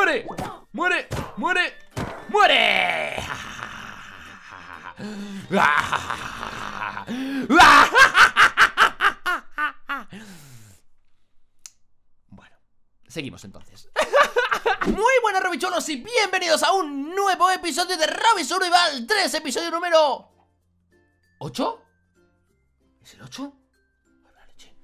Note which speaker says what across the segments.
Speaker 1: ¡Muere! ¡Muere! ¡Muere! ¡Muere! Bueno, seguimos entonces. Muy buenas Robicholos y bienvenidos a un nuevo episodio de Robbie Survival 3, episodio número... ¿8? ¿Es el 8? ¡Ay, la leche!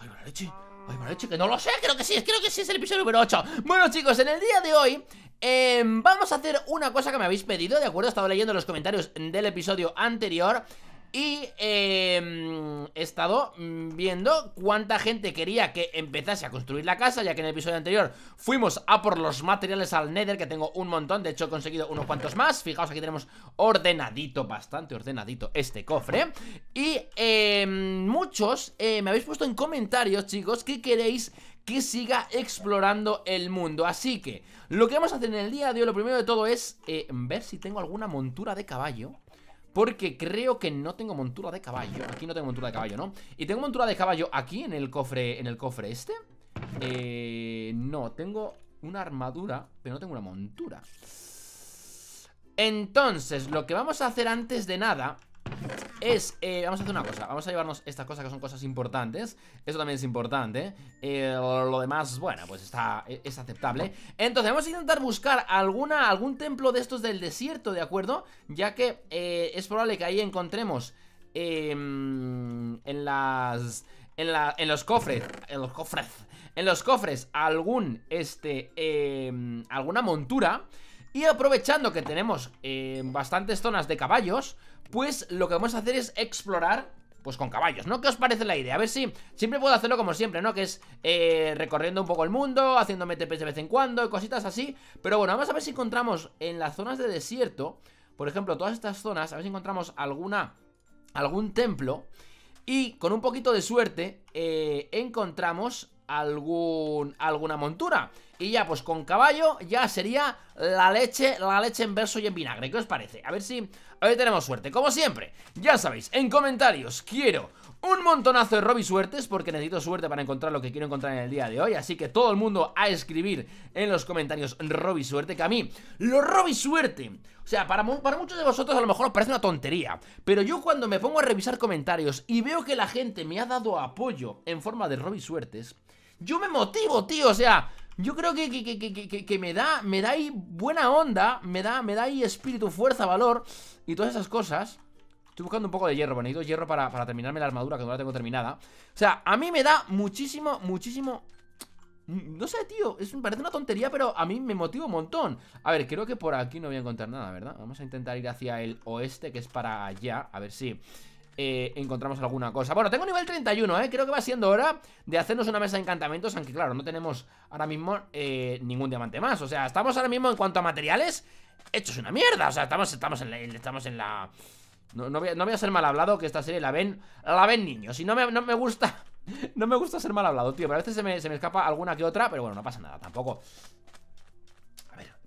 Speaker 1: la leche! Ay, bueno, que no lo sé, creo que sí, creo que sí es el episodio número 8 Bueno chicos, en el día de hoy em, vamos a hacer una cosa que me habéis pedido, ¿de acuerdo? Estaba leyendo los comentarios del episodio anterior y em, he estado mm, viendo cuánta gente quería que empezase a construir la casa, ya que en el episodio anterior fuimos a por los materiales al Nether, que tengo un montón, de hecho he conseguido unos cuantos más. Fijaos, aquí tenemos ordenadito, bastante ordenadito este cofre. Y em, muchos eh, me habéis puesto en comentarios, chicos, que queréis que siga explorando el mundo. Así que lo que vamos a hacer en el día de hoy, lo primero de todo es eh, ver si tengo alguna montura de caballo porque creo que no tengo montura de caballo Aquí no tengo montura de caballo, ¿no? Y tengo montura de caballo aquí en el cofre En el cofre este eh, No, tengo una armadura Pero no tengo una montura Entonces, lo que vamos a hacer antes de nada es, eh, vamos a hacer una cosa Vamos a llevarnos estas cosas que son cosas importantes Eso también es importante eh, Lo demás, bueno, pues está, eh, es aceptable Entonces vamos a intentar buscar alguna, algún templo de estos del desierto, ¿de acuerdo? Ya que es probable que ahí encontremos em, En las... En, la, en los cofres En los cofres En los cofres algún, este, em, alguna montura y aprovechando que tenemos eh, bastantes zonas de caballos, pues lo que vamos a hacer es explorar pues con caballos, ¿no? ¿Qué os parece la idea? A ver si siempre puedo hacerlo como siempre, ¿no? Que es eh, recorriendo un poco el mundo, haciéndome MTPs de vez en cuando cositas así. Pero bueno, vamos a ver si encontramos en las zonas de desierto, por ejemplo, todas estas zonas, a ver si encontramos alguna, algún templo. Y con un poquito de suerte, eh, encontramos algún, alguna montura. Y ya, pues con caballo ya sería la leche, la leche en verso y en vinagre. ¿Qué os parece? A ver si... hoy tenemos suerte. Como siempre, ya sabéis, en comentarios quiero un montonazo de Robby suertes porque necesito suerte para encontrar lo que quiero encontrar en el día de hoy. Así que todo el mundo a escribir en los comentarios Robby suerte, que a mí los Robby suerte, o sea, para, para muchos de vosotros a lo mejor os parece una tontería, pero yo cuando me pongo a revisar comentarios y veo que la gente me ha dado apoyo en forma de Robby suertes, yo me motivo, tío, o sea... Yo creo que, que, me da me da ahí buena onda, me da, me da ahí espíritu, fuerza, valor y todas esas cosas. Estoy buscando un poco de hierro, bueno, necesito hierro para, para terminarme la armadura que no la tengo terminada. O sea, a mí me da muchísimo, muchísimo... Mm, no sé, tío, es, parece una tontería, pero a mí me motiva un montón. A ver, creo que por aquí no voy a encontrar nada, ¿verdad? Vamos a intentar ir hacia el oeste, que es para allá, a ver si... Sí. Eh, encontramos alguna cosa. Bueno, tengo nivel 31, ¿eh? Creo que va siendo hora de hacernos una mesa de encantamientos, aunque claro, no tenemos ahora mismo eh, ningún diamante más. O sea, estamos ahora mismo en cuanto a materiales, esto es una mierda. O sea, estamos, estamos en la... Estamos en la... No, voy a, ser mal hablado, que esta serie la ven la ven niños. Y no me, no me gusta... No me gusta ser mal hablado, tío. Pero a veces se me, se me escapa alguna que otra, pero bueno, no pasa nada tampoco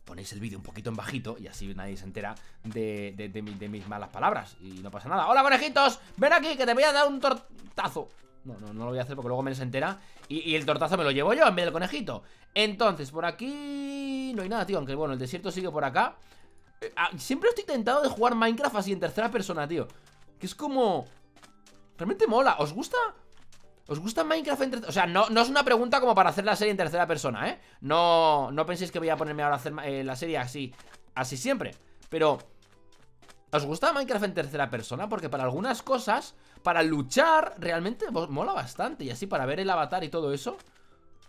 Speaker 1: ponéis el vídeo un poquito en bajito y así nadie se entera de, mis malas palabras y no pasa nada. ¡Hola, conejitos! ¡Ven aquí que te voy a dar un tortazo! No, no, no lo voy a hacer porque luego me se entera y, el tortazo me lo llevo yo en vez del conejito Entonces, por aquí... No hay nada, tío, aunque bueno, el desierto sigue por acá eh, ah, Siempre estoy tentado de jugar Minecraft así en tercera persona, tío Que es como... Realmente mola, ¿os gusta? ¿Os gusta Minecraft en O sea, no, no, es una pregunta como para hacer la serie en tercera persona, ¿eh? No, no penséis que voy a ponerme ahora a hacer eh, la serie así, así siempre. Pero, ¿os gusta Minecraft en tercera persona? Porque para algunas cosas, para luchar, realmente mola bastante. Y así, para ver el avatar y todo eso,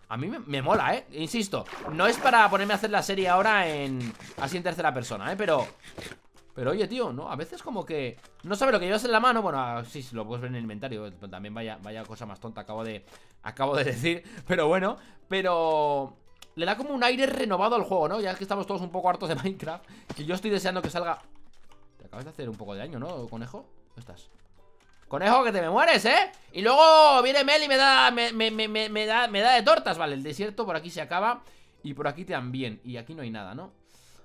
Speaker 1: a mí me, me mola, ¿eh? Insisto, no es para ponerme a hacer la serie ahora en así en tercera persona, ¿eh? Pero pero oye, tío, no, a veces como que No sabe lo que llevas en la mano, bueno, ah, sí, si lo puedes ver en el inventario eh, También vaya, vaya cosa más tonta acabo de, acabo de decir Pero bueno, pero le da como un aire renovado al juego, ¿no? Ya que estamos todos un poco hartos de Minecraft Que yo estoy deseando que salga Te acabas de hacer un poco de daño, ¿no, conejo? ¿Dónde estás? Conejo, que te me mueres, ¿eh? Y luego viene Mel y me da me, me, da me da de tortas, vale El desierto por aquí se acaba Y por aquí también Y aquí no hay nada, ¿no?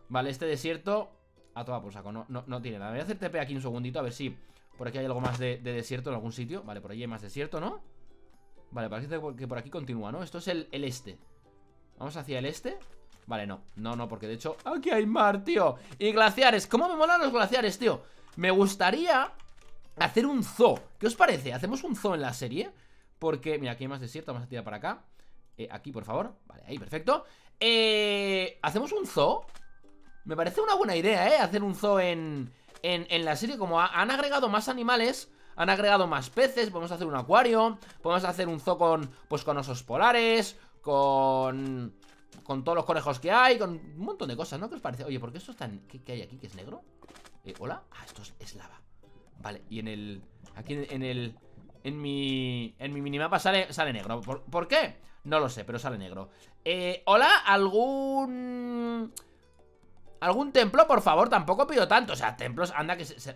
Speaker 1: Vale, este desierto a toda por saco, no, no, tiene nada Voy a hacer TP aquí un segundito, a ver si por aquí hay algo más de, desierto en algún sitio Vale, por allí hay más desierto, ¿no? Vale, parece que por aquí continúa, ¿no? Esto es el, este Vamos hacia el este Vale, no, no, no, porque de hecho Aquí hay mar, tío Y glaciares, ¿cómo me molan los glaciares, tío? Me gustaría hacer un zoo ¿Qué os parece? ¿Hacemos un zoo en la serie? Porque, mira, aquí hay más desierto, vamos a tirar para acá eh, Aquí, por favor, vale, ahí, perfecto eh, ¿Hacemos un zoo? Me parece una buena idea, ¿eh? Hacer un zoo en, en, la serie Como han agregado más animales han agregado más peces, podemos hacer un acuario Podemos hacer un zoo con, pues, con osos polares Con... Con todos los conejos que hay Con un montón de cosas, ¿no? ¿Qué os parece? Oye, ¿por qué esto está... ¿Qué, hay aquí? ¿Qué es negro? Eh, ¿Hola? Ah, esto es, lava Vale, y en el... Aquí en, el... En mi... En mi minimapa sale, sale negro ¿Por, ¿Por, qué? No lo sé, pero sale negro eh, ¿Hola? ¿Algún...? ¿Algún templo, por favor? Tampoco pido tanto. O sea, templos, anda que se...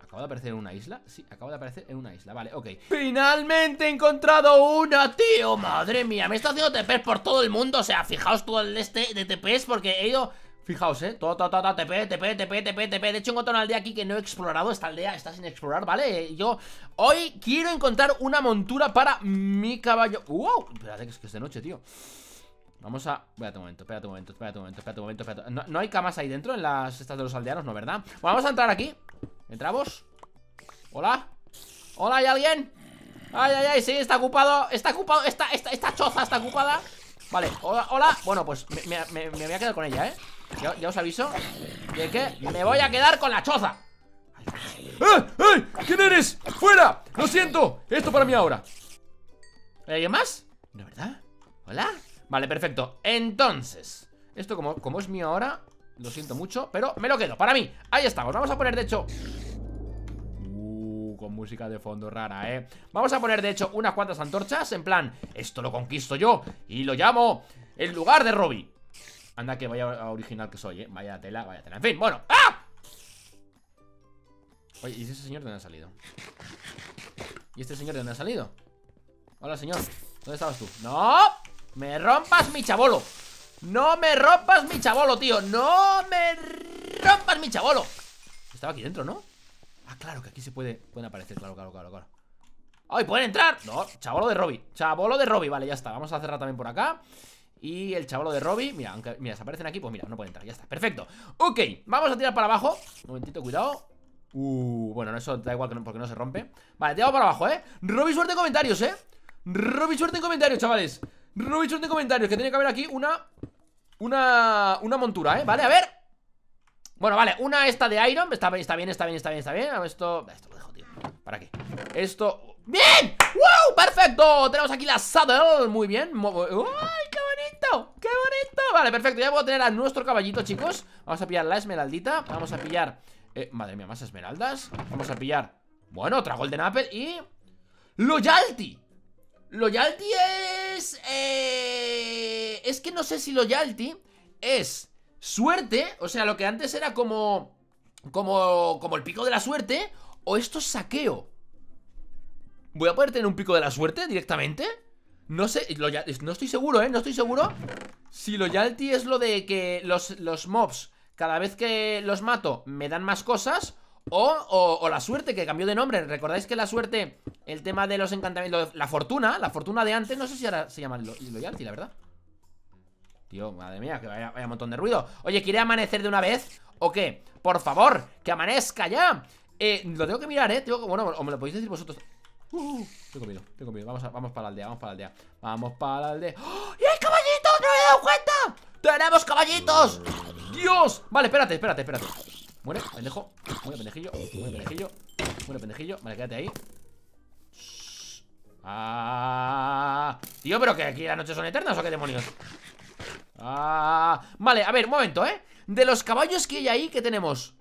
Speaker 1: ¿Acabo de aparecer en una isla? Sí, acabo de aparecer en una isla, vale, ok ¡Finalmente he encontrado una, tío! ¡Madre mía! Me está haciendo TPs por todo el mundo O sea, fijaos todo el este de TPs Porque he ido... Fijaos, eh, todo, todo, todo, TP, TP, TP, TP, TP De hecho, he encontrado aldea aquí que no he explorado Esta aldea está sin explorar, ¿vale? Yo hoy quiero encontrar una montura para mi caballo ¡Wow! Espérate, que es de noche, tío Vamos a... Espérate un momento, espérate un momento, espérate un momento, espérate un momento, espérate... No, hay camas ahí dentro en las estas de los aldeanos, ¿no? ¿Verdad? vamos a entrar aquí ¿Entramos? ¿Hola? ¿Hola? ¿Hay alguien? Ay, ay, ay, sí, está ocupado Está ocupado, esta, esta, esta choza está ocupada Vale, hola, hola Bueno, pues me, me, me, voy a quedar con ella, ¿eh? Ya, os aviso de que me voy a quedar con la choza ¡Eh! ¡Eh! ¿Quién eres? ¡Fuera! ¡Lo siento! Esto para mí ahora ¿Hay alguien más? ¿De verdad? ¿Hola? Vale, perfecto Entonces, esto como, como es mío ahora Lo siento mucho, pero me lo quedo Para mí, ahí estamos, vamos a poner de hecho uh, con música de fondo rara, ¿eh? Vamos a poner, de hecho, unas cuantas antorchas En plan, esto lo conquisto yo Y lo llamo el lugar de Robby Anda que vaya original que soy, ¿eh? Vaya tela, vaya tela En fin, bueno ¡Ah! Oye, ¿y ese señor de dónde ha salido? ¿Y este señor de dónde ha salido? Hola, señor ¿Dónde estabas tú? ¡No! Me rompas mi chabolo No me rompas mi chabolo, tío No me rompas mi chabolo Estaba aquí dentro, ¿no? Ah, claro, que aquí se puede, pueden aparecer Claro, claro, claro, claro ¡Ay, pueden entrar! No, chabolo de Robby Chabolo de Robby, vale, ya está Vamos a cerrar también por acá y el chabolo de Robby, mira, aunque mira, se aparecen aquí, pues mira, no pueden entrar, ya está, perfecto Ok, vamos a tirar para abajo Un momentito, cuidado Uh, bueno, eso da igual porque no se rompe Vale, tiramos para abajo, ¿eh? Robby, suerte en comentarios, ¿eh? Robby, suerte en comentarios, chavales Rubichón de comentarios, que tiene que haber aquí una... Una... Una montura, ¿eh? Vale, a ver Bueno, vale, una esta de Iron Está bien, está bien, está bien, está bien, está bien Esto... Esto lo dejo, tío ¿Para qué? Esto... ¡Bien! ¡Wow! ¡Perfecto! Tenemos aquí la saddle Muy bien ¡Ay, qué bonito! ¡Qué bonito! Vale, perfecto Ya puedo tener a nuestro caballito, chicos Vamos a pillar la esmeraldita Vamos a pillar... Eh, madre mía, más esmeraldas Vamos a pillar... Bueno, otra Golden Apple y... ¡Loyalty! Loyalty es... Eh, es que no sé si Loyalty es suerte, o sea, lo que antes era como... Como, como el pico de la suerte, o esto es saqueo. ¿Voy a poder tener un pico de la suerte directamente? No sé, no estoy seguro, ¿eh? No estoy seguro si Loyalty es lo de que los, los mobs, cada vez que los mato, me dan más cosas... O, la suerte, que cambió de nombre. ¿Recordáis que la suerte, el tema de los encantamientos, la fortuna, la fortuna de antes, no sé si ahora se llama lo, Loyalty, la verdad. Tío, madre mía, que vaya, un montón de ruido. Oye, ¿quiere amanecer de una vez? ¿O qué? Por favor, que amanezca ya. Eh, lo tengo que mirar, ¿eh? bueno, o me lo podéis decir vosotros. Uh, uh, uh. tengo miedo, tengo miedo. Vamos, vamos para la aldea, vamos para la aldea. Vamos para la aldea. ¡Oh! ¡Y hay caballitos! ¡No me he dado cuenta! ¡Tenemos caballitos! ¡Dios! Vale, espérate, espérate, espérate. Muere, pendejo. Muere, pendejillo. Muere, pendejillo. Muere, pendejillo. Vale, quédate ahí. Ah. tío, pero que aquí las noches son eternas o qué demonios. Ah, vale, a ver, un momento, ¿eh? De los caballos que hay ahí, ¿qué tenemos?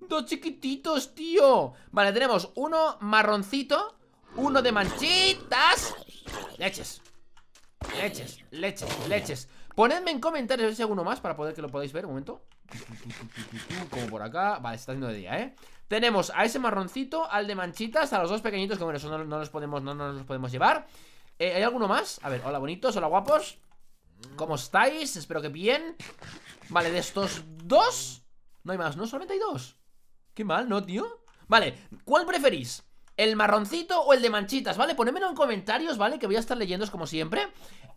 Speaker 1: Dos chiquititos, tío. Vale, tenemos uno marroncito, uno de manchitas. Leches. Leches, leches, leches. Ponedme en comentarios si hay alguno más para poder que lo podáis ver. Un momento. Como por acá Vale, se está haciendo de día, ¿eh? Tenemos a ese marroncito, al de manchitas A los dos pequeñitos, que bueno, eso no, no los, podemos, no, no, los podemos llevar ¿Hay alguno más? A ver, hola bonitos, hola guapos ¿Cómo estáis? Espero que bien Vale, de estos dos No hay más, ¿no? Solamente hay dos Qué mal, ¿no, tío? Vale, ¿cuál preferís? ¿El marroncito o el de manchitas? ¿Vale? Ponémelo en comentarios, ¿vale? Que voy a estar leyéndos como siempre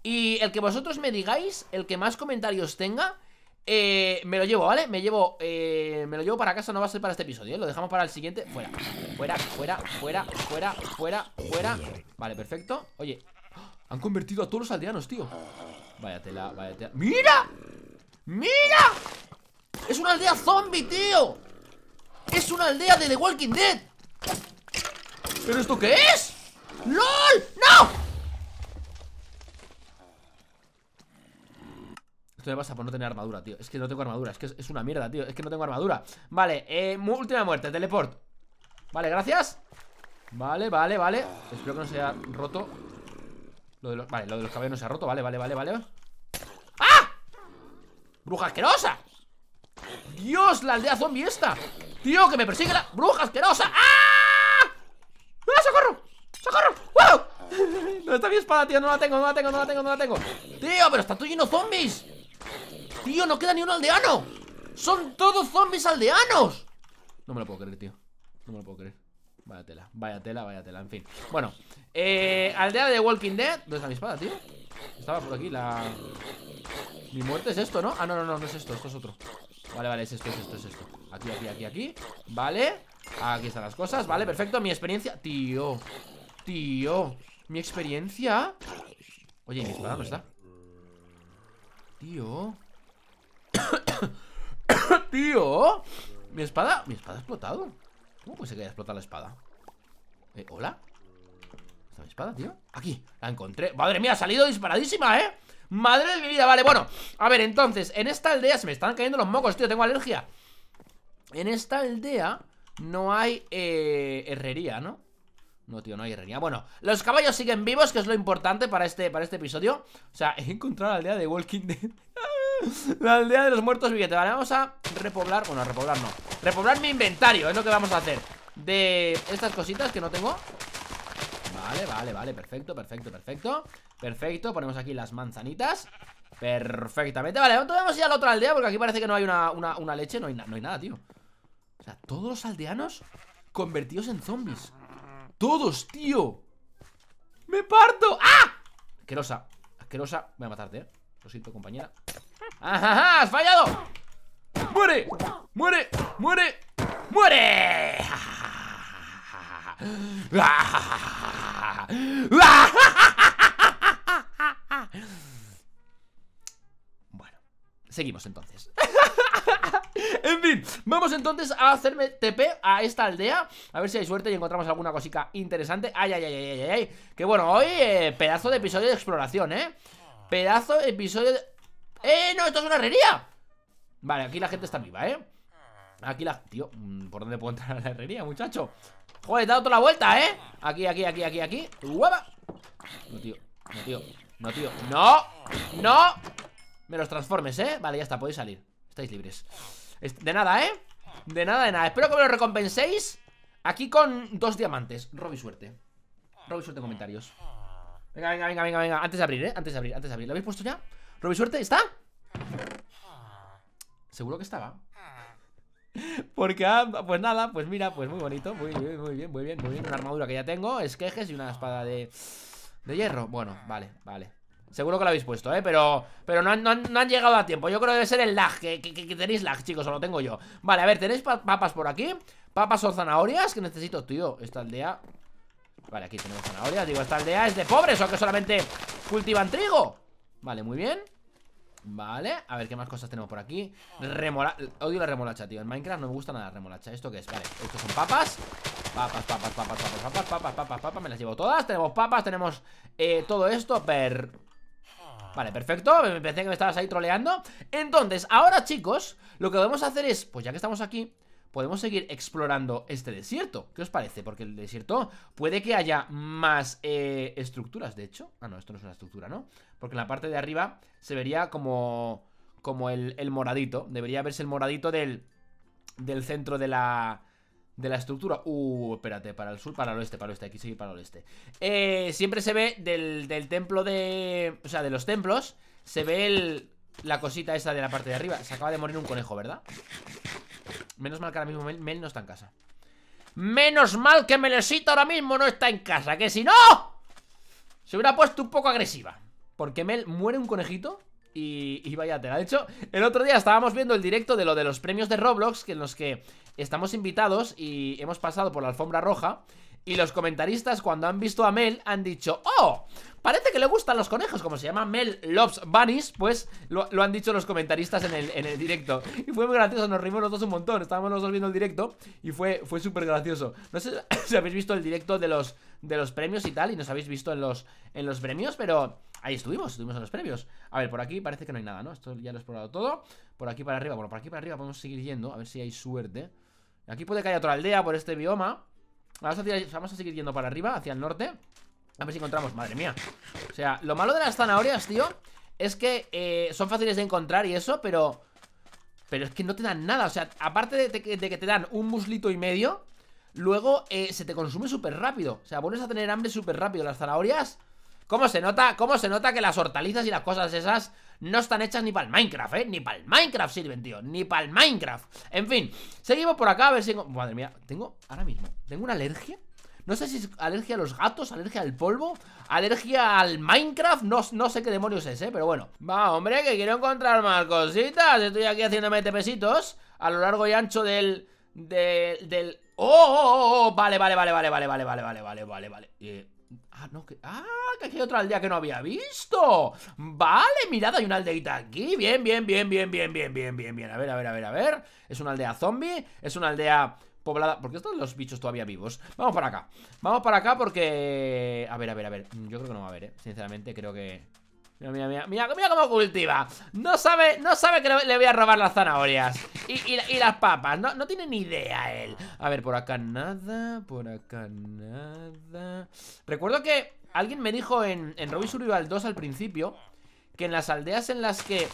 Speaker 1: Y el que vosotros me digáis El que más comentarios tenga eh, me lo llevo, ¿vale? Me llevo eh, Me lo llevo para casa, no va a ser para este episodio ¿eh? Lo dejamos para el siguiente, fuera Fuera, fuera, fuera, fuera, fuera, fuera Vale, perfecto, oye ¡ah! Han convertido a todos los aldeanos, tío Vaya tela, ¡Mira! ¡Mira! ¡Es una aldea zombie, tío! ¡Es una aldea de The Walking Dead! ¿Pero esto qué es? ¡LOL! ¡No! me pasa por no tener armadura, tío Es que no tengo armadura, es que es, una mierda, tío Es que no tengo armadura Vale, eh, última muerte, teleport Vale, gracias Vale, vale, vale Espero que no se haya roto lo de los, Vale, lo de los cabellos no se ha roto Vale, vale, vale, vale ¡Ah! ¡Bruja asquerosa! ¡Dios, la aldea zombie esta! ¡Tío, que me persigue la bruja asquerosa! ¡Ah! ¡Ah, socorro! ¡Socorro! ¡Wow! No está mi espada, tío, no la tengo, no la tengo, no la tengo, no la tengo Tío, pero está todo lleno de zombies Tío, no queda ni un aldeano Son todos zombies aldeanos No me lo puedo creer, tío No me lo puedo creer Vaya tela, vaya tela, vaya tela, en fin Bueno, eh, aldea de Walking Dead ¿Dónde está mi espada, tío? Estaba por aquí, la... Mi muerte es esto, ¿no? Ah, no, no, no, no es esto, esto es otro Vale, vale, es esto, es esto, es esto Aquí, aquí, aquí, aquí Vale, aquí están las cosas Vale, perfecto, mi experiencia Tío, tío Mi experiencia Oye, mi espada no está Tío Tío, mi espada, mi espada ha explotado. ¿Cómo puede ser que haya explotado la espada? Eh, ¿Hola? ¿Está mi espada, tío? Aquí, la encontré. Madre mía, ha salido disparadísima, ¿eh? Madre de mi vida, vale, bueno A ver, entonces, en esta aldea se me están cayendo los mocos, tío, tengo alergia En esta aldea no hay eh, herrería, ¿no? No, tío, no hay herrería Bueno, los caballos siguen vivos, que es lo importante para este, para este episodio O sea, he encontrado la aldea de Walking Dead La aldea de los muertos vivientes Vale, vamos a repoblar, bueno, repoblar no Repoblar mi inventario, es lo que vamos a hacer De estas cositas que no tengo Vale, vale, vale, perfecto, perfecto, perfecto Perfecto, ponemos aquí las manzanitas Perfectamente, vale, vamos ir a la otra aldea Porque aquí parece que no hay una, leche no hay, no hay nada, tío O sea, todos los aldeanos convertidos en zombies Todos, tío ¡Me parto! ¡Ah! Asquerosa, asquerosa Voy a matarte, ¿eh? Lo siento, compañera ¡Ajá! ¡Has fallado! ¡Muere! ¡Muere! ¡Muere! ¡Muere! Bueno, seguimos entonces en fin, vamos entonces a hacerme TP a esta aldea A ver si hay suerte y encontramos alguna cosita interesante Ay, ay, ay, ay, ay, ay Que bueno, hoy eh, pedazo de episodio de exploración, ¿eh? Pedazo de episodio de... ¡Eh, no! ¡Esto es una herrería! Vale, aquí la gente está viva, ¿eh? Aquí la... Tío, mm, ¿por dónde puedo entrar a la herrería, muchacho? Joder, he dado toda la vuelta, ¿eh? Aquí, aquí, aquí, aquí, aquí ¡Guapa! No, tío, no, tío No, tío, ¡no! ¡No! Me los transformes, ¿eh? Vale, ya está, podéis salir Estáis libres De nada, ¿eh? De nada, de nada Espero que me lo recompenséis Aquí con dos diamantes Robi suerte Robi suerte en comentarios Venga, venga, venga, venga, venga Antes de abrir, ¿eh? Antes de abrir, antes de abrir ¿Lo habéis puesto ya? Robi Suerte, ¿está? Seguro que estaba. Porque, ah, pues nada, pues mira, pues muy bonito, muy, bien, muy bien, muy bien. Una armadura que ya tengo, esquejes y una espada de, de hierro. Bueno, vale, vale. Seguro que lo habéis puesto, ¿eh? Pero, pero no, han, llegado a tiempo. Yo creo que debe ser el lag, que, tenéis lag, chicos, o lo tengo yo. Vale, a ver, tenéis papas por aquí. Papas o zanahorias, que necesito, tío, esta aldea. Vale, aquí tenemos zanahorias. Digo, esta aldea es de pobres o que solamente cultivan trigo. Vale, muy bien Vale, a ver qué más cosas tenemos por aquí Remolacha. Odio la remolacha, tío En Minecraft no me gusta nada la remolacha ¿Esto qué es? Vale, estos son papas Papas, papas, papas, papas, papas, papas, papas, papas Me las llevo todas Tenemos papas, tenemos eh, todo esto per... Vale, perfecto, me pensé que me estabas ahí troleando Entonces, ahora chicos Lo que podemos hacer es, pues ya que estamos aquí podemos seguir explorando este desierto. ¿Qué os parece? Porque el desierto puede que haya más eh, estructuras, de hecho. Ah, no, esto no es una estructura, ¿no? Porque la parte de arriba se vería como, como el, moradito. Debería verse el moradito del, del centro de la... De la estructura, uh, espérate, para el sur, para el oeste, para el oeste, aquí seguir para el oeste eh, Siempre se ve del, del templo de... O sea, de los templos Se ve el, la cosita esa de la parte de arriba Se acaba de morir un conejo, ¿verdad? Menos mal que ahora mismo Mel, no está en casa. Menos mal que Melosita ahora mismo no está en casa, que si no... Se hubiera puesto un poco agresiva. Porque Mel muere un conejito y, y, vaya De hecho, el otro día estábamos viendo el directo de lo de los premios de Roblox, que en los que estamos invitados y hemos pasado por la alfombra roja. Y los comentaristas cuando han visto a Mel han dicho ¡Oh! Parece que le gustan los conejos, como se llama Mel Loves Bunnies, pues lo, han dicho los comentaristas en el, en el, directo. Y fue muy gracioso, nos reímos los dos un montón, estábamos los dos viendo el directo y fue, fue súper gracioso. No sé si habéis visto el directo de los, de los premios y tal, y nos habéis visto en los, en los premios, pero ahí estuvimos, estuvimos en los premios. A ver, por aquí parece que no hay nada, ¿no? Esto ya lo he explorado todo. Por aquí para arriba, bueno, por aquí para arriba podemos seguir yendo, a ver si hay suerte. Aquí puede que haya otra aldea por este bioma. Vamos a, seguir yendo para arriba, hacia el norte A ver si encontramos, madre mía O sea, lo malo de las zanahorias, tío Es que eh, son fáciles de encontrar y eso, pero... Pero es que no te dan nada, o sea, aparte de, que te dan un muslito y medio Luego eh, se te consume súper rápido O sea, vuelves a tener hambre súper rápido Las zanahorias... ¿Cómo se nota? ¿Cómo se nota que las hortalizas y las cosas esas no están hechas ni para el Minecraft, eh? Ni para el Minecraft sirven, tío. Ni para el Minecraft. En fin, seguimos por acá a ver si... Madre mía, tengo... Ahora mismo, ¿tengo una alergia? No sé si es alergia a los gatos, alergia al polvo, alergia al Minecraft, no, no sé qué demonios es, ¿eh? Pero bueno. Va, hombre, que quiero encontrar más cositas. Estoy aquí haciéndome tepecitos a lo largo y ancho del... del... del... ¡Oh, oh, oh, ¡Oh, Vale, vale, vale, vale, vale, vale, vale, vale, vale, vale, vale. Eh, Ah, no, que... ¡Ah! Que aquí hay otra aldea que no había visto Vale, mirad, hay una aldeita aquí Bien, bien, bien, bien, bien, bien, bien, bien, bien A ver, a ver, a ver, a ver Es una aldea zombie, es una aldea poblada ¿Por qué están los bichos todavía vivos? Vamos para acá, vamos para acá porque... A ver, a ver, a ver mm, Yo creo que no va a haber, ¿eh? Sinceramente creo que... Mira, mira, mira, mira, cómo cultiva No sabe, no sabe que le voy a robar las zanahorias Y, las papas no, no, tiene ni idea él A ver, por acá nada, por acá nada Recuerdo que alguien me dijo en, en 2 al principio Que en las aldeas en las que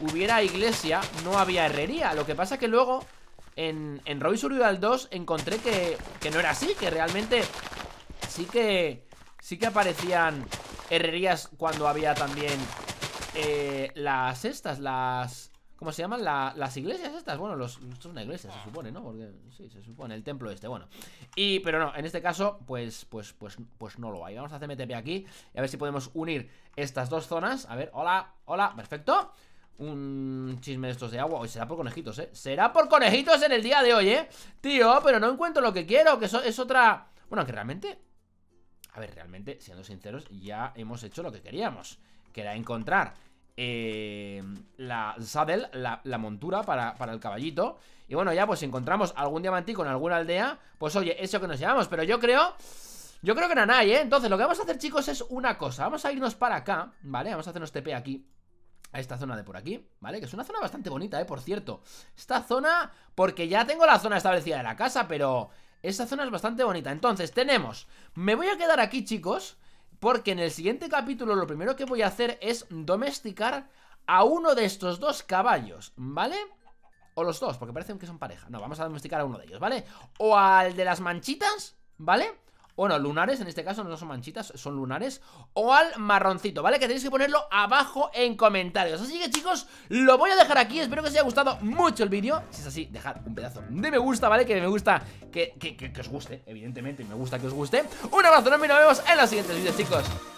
Speaker 1: hubiera iglesia no había herrería Lo que pasa que luego en, en Survival 2 encontré que, que no era así Que realmente sí que, sí que aparecían herrerías cuando había también eh, las estas, las... ¿Cómo se llaman? las iglesias estas. Bueno, los, esto es una iglesia, se supone, ¿no? Porque sí, se supone, el templo este, bueno. Y, pero no, en este caso, pues, pues, pues, pues no lo hay. Vamos a hacer MTP aquí y a ver si podemos unir estas dos zonas. A ver, hola, hola, perfecto. Un chisme de estos de agua. Hoy será por conejitos, ¿eh? Será por conejitos en el día de hoy, ¿eh? Tío, pero no encuentro lo que quiero, que eso es otra... Bueno, que realmente a ver, realmente, siendo sinceros, ya hemos hecho lo que queríamos. Que era encontrar eh, la saddle, la, montura para, el caballito. Y bueno, ya pues si encontramos algún diamantico en alguna aldea, pues oye, eso que nos llevamos. Pero yo creo, yo creo que no hay, ¿eh? Entonces lo que vamos a hacer, chicos, es una cosa. Vamos a irnos para acá, ¿vale? Vamos a hacernos TP aquí. A esta zona de por aquí, ¿vale? Que es una zona bastante bonita, ¿eh? Por cierto, esta zona, porque ya tengo la zona establecida de la casa, pero esa zona es bastante bonita. Entonces, tenemos... Me voy a quedar aquí, chicos, porque en el siguiente capítulo lo primero que voy a hacer es domesticar a uno de estos dos caballos, ¿vale? O los dos, porque parecen que son pareja. No, vamos a domesticar a uno de ellos, ¿vale? O al de las manchitas, ¿vale? bueno, lunares, en este caso no son manchitas, son lunares, o al marroncito, ¿vale? Que tenéis que ponerlo abajo en comentarios. Así que chicos, lo voy a dejar aquí, espero que os haya gustado mucho el vídeo. Si es así, dejad un pedazo de me gusta, ¿vale? Que me gusta, que, que, os guste, evidentemente, me gusta que os guste. Un abrazo nos vemos en los siguientes vídeos, chicos.